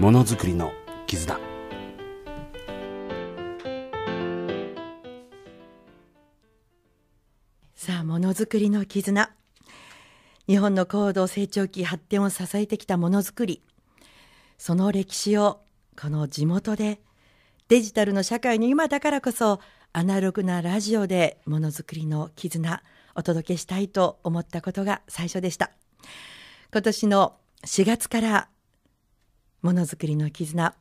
ものづくりの絆さあものづくりの絆日本の高度成長期発展を支えてきたものづくりその歴史をこの地元でデジタルの社会の今だからこそアナログなラジオでものづくりの絆お届けしたいと思ったことが最初でした今年の4月からものづくりの絆、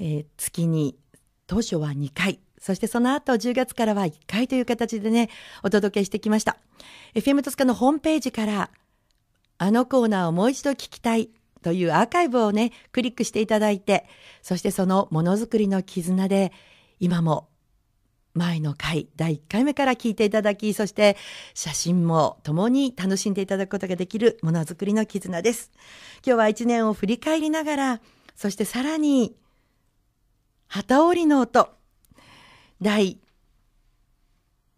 えー、月に当初は2回そしてその後10月からは1回という形でねお届けしてきました FM トスカのホームページからあのコーナーをもう一度聞きたいというアーカイブをねクリックしていただいてそしてそのものづくりの絆で今も前の回、第1回目から聞いていただき、そして写真も共に楽しんでいただくことができるものづくりの絆です。今日は一年を振り返りながら、そしてさらに、旗織りの音、第、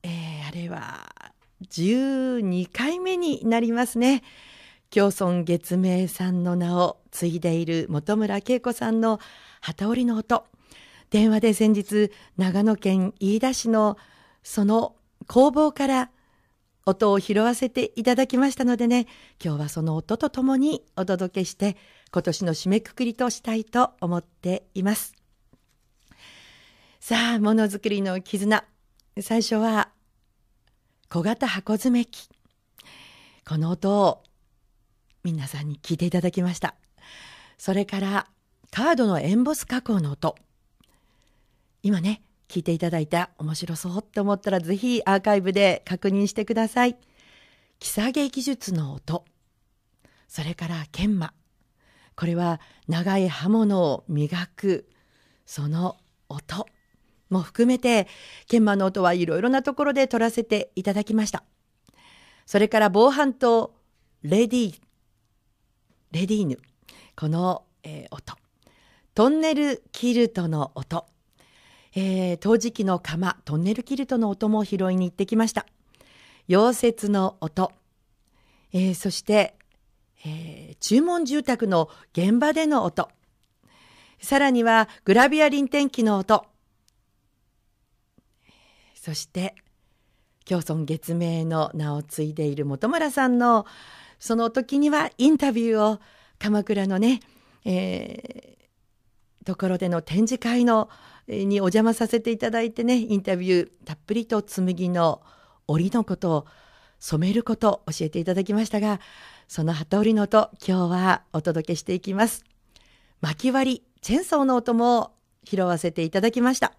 えー、あれは、12回目になりますね。京村月明さんの名を継いでいる本村恵子さんの旗織りの音。電話で先日長野県飯田市のその工房から音を拾わせていただきましたのでね今日はその音とともにお届けして今年の締めくくりとしたいと思っていますさあものづくりの絆最初は小型箱詰め機この音を皆さんに聞いていただきましたそれからカードのエンボス加工の音今ね、聞いていただいた面白そうって思ったらぜひアーカイブで確認してください。木下げ技術の音。それから研磨。これは長い刃物を磨く、その音も含めて、研磨の音はいろいろなところで取らせていただきました。それから防犯とレディ、レディーヌ。この、えー、音。トンネルキルトの音。えー、陶磁器の釜、トンネルキルトの音も拾いに行ってきました。溶接の音、えー、そして、えー、注文住宅の現場での音、さらにはグラビア輪転機の音、そして、京村月明の名を継いでいる本村さんのその時にはインタビューを鎌倉のね、えー、ところでの展示会のにお邪魔させていただいてね、インタビューたっぷりと紬の織のことを染めることを教えていただきましたが、その旗織の音、今日はお届けしていきます。巻き割り、チェーンソーの音も拾わせていただきました。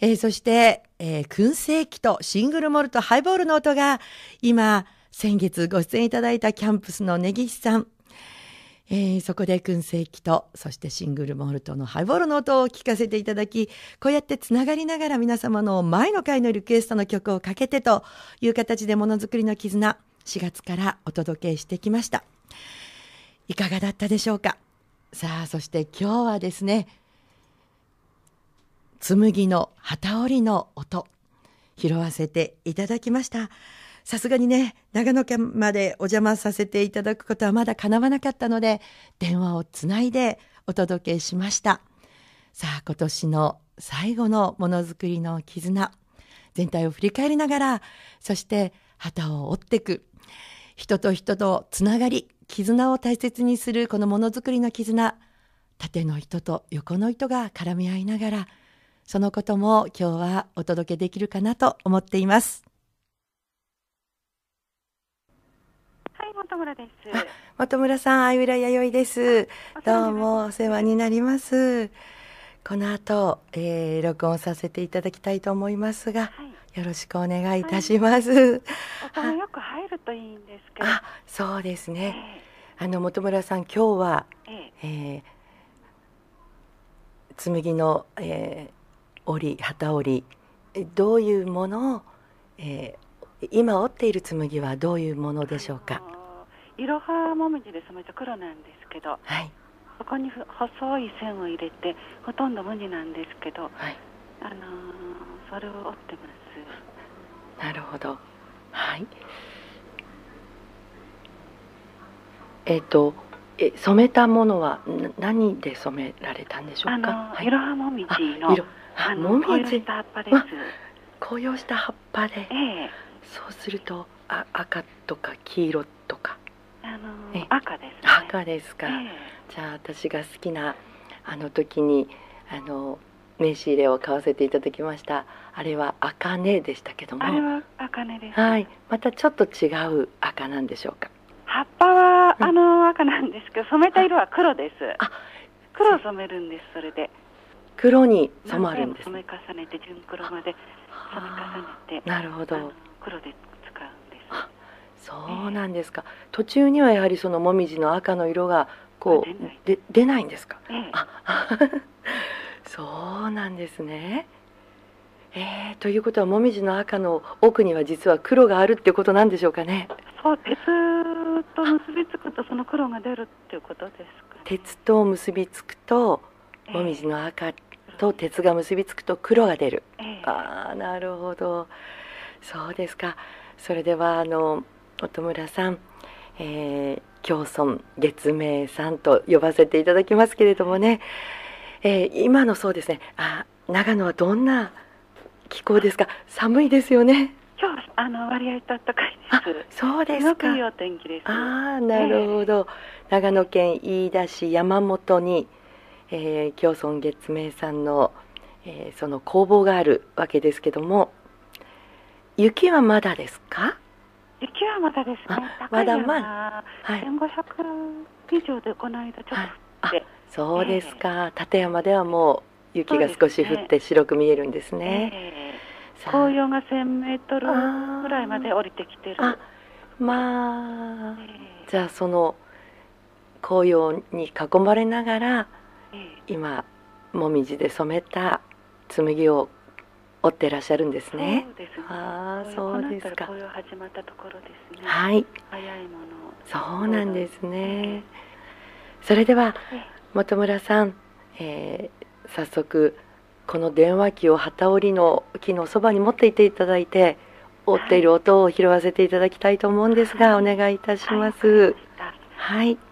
えー、そして、えー、燻製機とシングルモルトハイボールの音が今、先月ご出演いただいたキャンプスの根岸さん、えー、そこで燻製機とそしてシングルモルトのハイボールの音を聞かせていただきこうやってつながりながら皆様の前の回のリクエストの曲をかけてという形でものづくりの絆4月からお届けしてきましたいかがだったでしょうかさあそして今日はですね紬の機織りの音拾わせていただきましたさすがにね、長野県までお邪魔させていただくことはまだ叶わなかったので、電話をつないでお届けしました。さあ、今年の最後のものづくりの絆、全体を振り返りながら、そして旗を折っていく、人と人とつながり、絆を大切にするこのものづくりの絆、縦の人と横の人が絡み合いながら、そのことも今日はお届けできるかなと思っています。本村です。本村さん、相浦弥生です。どうもお世話になります。この後、えー、録音させていただきたいと思いますが、はい、よろしくお願いいたします。はい、よく入るといいんですけど。あ、そうですね。えー、あの本村さん、今日は、えー、えー、紬の、えー、織旗織どういうものを、えー、今織っている紬はどういうものでしょうか。いろはもみじで染めた黒なんですけど、はい、そこに細い線を入れてほとんど無地なんですけど、はい、あのー、それを折ってますなるほどはいえっ、ー、とえ染めたものは何で染められたんでしょうかいろはもみじのあの紅葉した葉っぱです紅葉した葉っぱで、ええ、そうするとあ赤とか黄色ってあのー、赤です、ね、赤ですか、えー、じゃあ私が好きなあの時にあの名刺入れを買わせていただきましたあれは赤ねでしたけどもあれは赤ねですはいまたちょっと違う赤なんでしょうか葉っぱは、あの赤なんですけど染めた色は黒ですあ黒を染めるんですそれで黒に染まるんです染め重ねて純黒まで染め重ねてなるほど黒ですそうなんですか、途中にはやはりそのもみじの赤の色がこうででないんですか、うん、あ そうなんですねえー、ということはもみじの赤の奥には実は黒があるってことなんでしょうかねそう鉄と結びつくとその黒が出るっていうことですか、ね、鉄と結びつくともみじの赤と鉄が結びつくと黒が出る、えー、ああなるほどそうですかそれではあの本村さん、えー、京村月明さんと呼ばせていただきますけれどもね、えー、今のそうですねあ長野はどんな気候ですか寒いですよね今日あの割合暖かいですそうですかいいお天気ですああなるほど、えー、長野県飯田市山本に、えー、京村月明さんの、えー、その工房があるわけですけども雪はまだですか勢いはまだですね。まだまだ。な、はい、1 5 0以上でこの間ちょっと降って。そうですか、えー、山ではもう雪が少し降って白く見えるんですね。すねえー、紅葉が千メートルぐらいまで降りてきてる。あまあ、じゃあその紅葉に囲まれながら、今もみじで染めた紬を追ってらっしゃるんですね。そうです、ね、ああ、そうですか。紅葉始まったところですね。はい。早いもの。そうなんですね。それでは本村さん、えー、早速この電話機を旗織りの木のそばに持っていていただいて追っている音を拾わせていただきたいと思うんですが、お願いいたします。はい、はい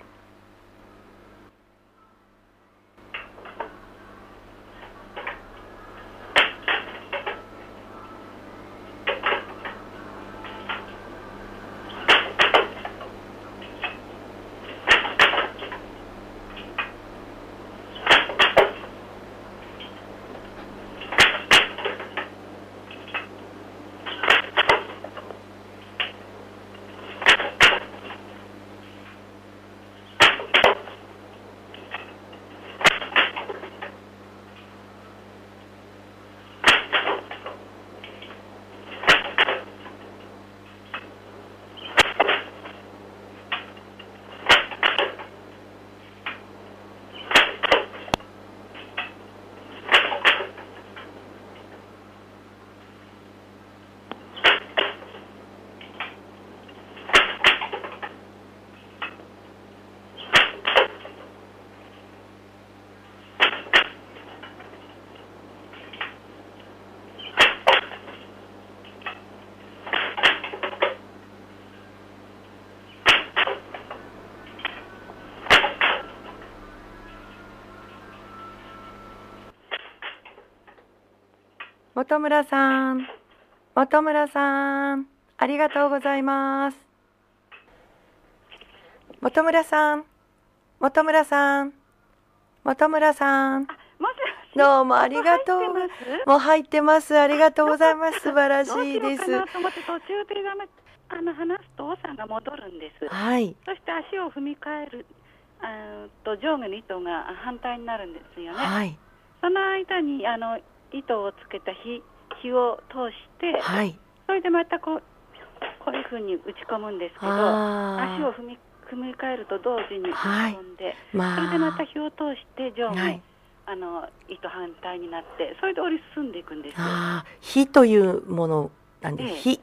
本村さん、本村さん、ありがとうございます。本村さん、本村さん、本村さん。どうもありがとう。もう入ってます。ありがとうございます。素晴らしいです。あの話すと、おさが戻るんです。はい。そして足を踏み替える、あと上下の糸が反対になるんですよね。はい。その間にあの糸をつけた火火を通して、はい、それでまたこうこういうふうに打ち込むんですけど足を踏み踏み替えると同時に打ち込んで、はいまあ、それでまた火を通して上下、はいあの糸反対になってそれで折り進んでいくんですあ火というものなんで、ええ、火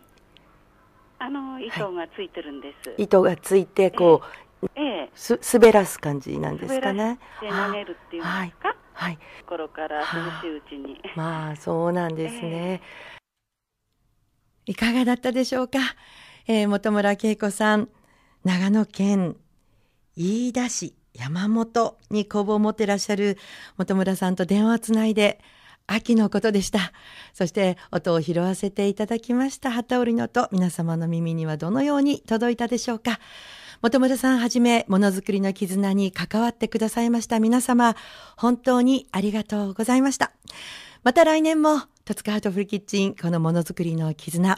あの糸がついてるんです、はい、糸がついてこう、ええ、す滑らす感じなんですかね。滑らるっていうんですか。はい。はい、から涼しいうちに。まあそうなんですね、えいかがだったでしょうか。えー、本村恵子さん、長野県飯田市山本に工房を持ってらっしゃる本村さんと電話をつないで。秋のことでした。そして音を拾わせていただきました。旗織りの音、皆様の耳にはどのように届いたでしょうか。元村さんはじめ、ものづくりの絆に関わってくださいました皆様、本当にありがとうございました。また来年も、戸塚ハートフルキッチン、このものづくりの絆、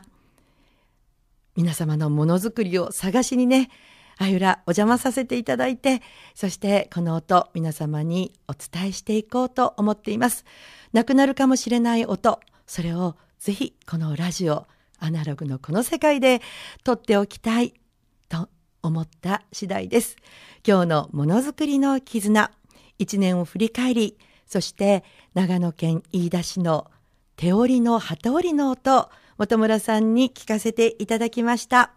皆様のものづくりを探しにね、あゆらお邪魔させていただいて、そしてこの音、皆様にお伝えしていこうと思っています。なくなるかもしれない音、それをぜひこのラジオ、アナログのこの世界で撮っておきたいと思った次第です。今日のものづくりの絆、一年を振り返り、そして長野県飯田市の手織りの旗織りの音、本村さんに聞かせていただきました。